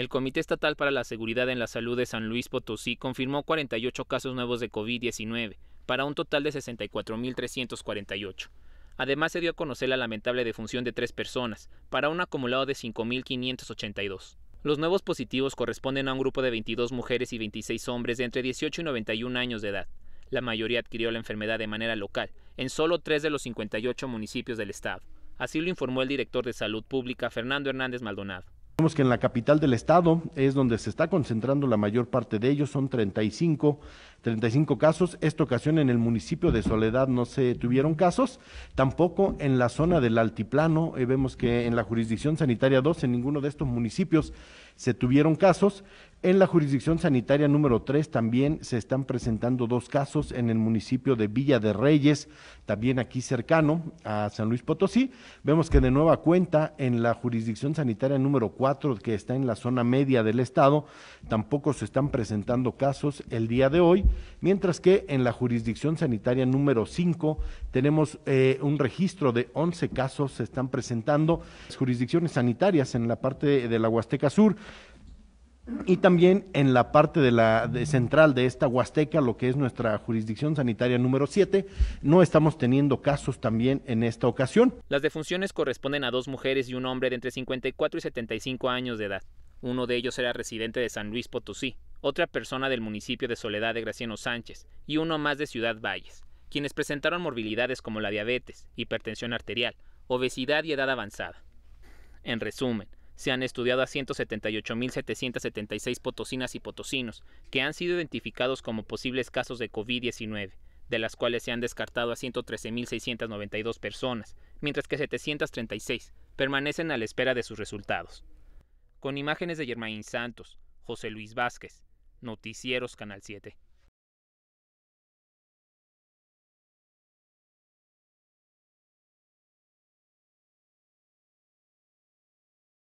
El Comité Estatal para la Seguridad en la Salud de San Luis Potosí confirmó 48 casos nuevos de COVID-19, para un total de 64.348. Además se dio a conocer la lamentable defunción de tres personas, para un acumulado de 5.582. Los nuevos positivos corresponden a un grupo de 22 mujeres y 26 hombres de entre 18 y 91 años de edad. La mayoría adquirió la enfermedad de manera local, en solo tres de los 58 municipios del estado. Así lo informó el director de Salud Pública, Fernando Hernández Maldonado. Vemos que en la capital del estado es donde se está concentrando la mayor parte de ellos, son 35, cinco casos. Esta ocasión en el municipio de Soledad no se tuvieron casos, tampoco en la zona del Altiplano. Eh, vemos que en la jurisdicción sanitaria 2, en ninguno de estos municipios se tuvieron casos. En la jurisdicción sanitaria número 3 también se están presentando dos casos en el municipio de Villa de Reyes, también aquí cercano a San Luis Potosí. Vemos que de nueva cuenta en la jurisdicción sanitaria número 4 que está en la zona media del estado, tampoco se están presentando casos el día de hoy, mientras que en la jurisdicción sanitaria número 5 tenemos eh, un registro de 11 casos se están presentando. Las jurisdicciones sanitarias en la parte de la Huasteca Sur y también en la parte de la central de esta Huasteca, lo que es nuestra jurisdicción sanitaria número 7, no estamos teniendo casos también en esta ocasión. Las defunciones corresponden a dos mujeres y un hombre de entre 54 y 75 años de edad. Uno de ellos era residente de San Luis Potosí, otra persona del municipio de Soledad de Graciano Sánchez y uno más de Ciudad Valles, quienes presentaron morbilidades como la diabetes, hipertensión arterial, obesidad y edad avanzada. En resumen, se han estudiado a 178.776 potosinas y potosinos, que han sido identificados como posibles casos de COVID-19, de las cuales se han descartado a 113.692 personas, mientras que 736 permanecen a la espera de sus resultados. Con imágenes de Germain Santos, José Luis Vázquez, Noticieros Canal 7.